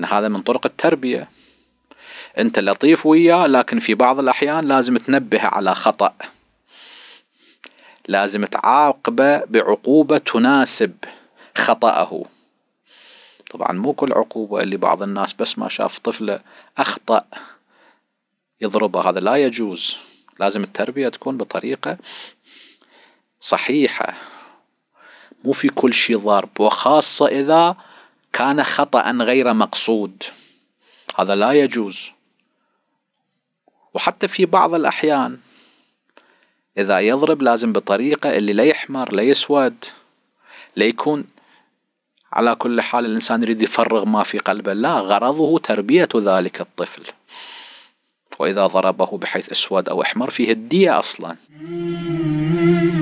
أن هذا من طرق التربية أنت لطيف وياه لكن في بعض الأحيان لازم تنبهه على خطأ لازم تعاقبه بعقوبة تناسب خطأه طبعا مو كل عقوبة اللي بعض الناس بس ما شاف طفله أخطأ يضربه هذا لا يجوز لازم التربية تكون بطريقة صحيحة مو في كل شيء ضرب وخاصة إذا كان خطأ غير مقصود هذا لا يجوز وحتى في بعض الأحيان إذا يضرب لازم بطريقة اللي لا يحمر لا يسود لا يكون على كل حال الإنسان يريد يفرغ ما في قلبه لا غرضه تربية ذلك الطفل وإذا ضربه بحيث أسود أو أحمر فيه الدية أصلا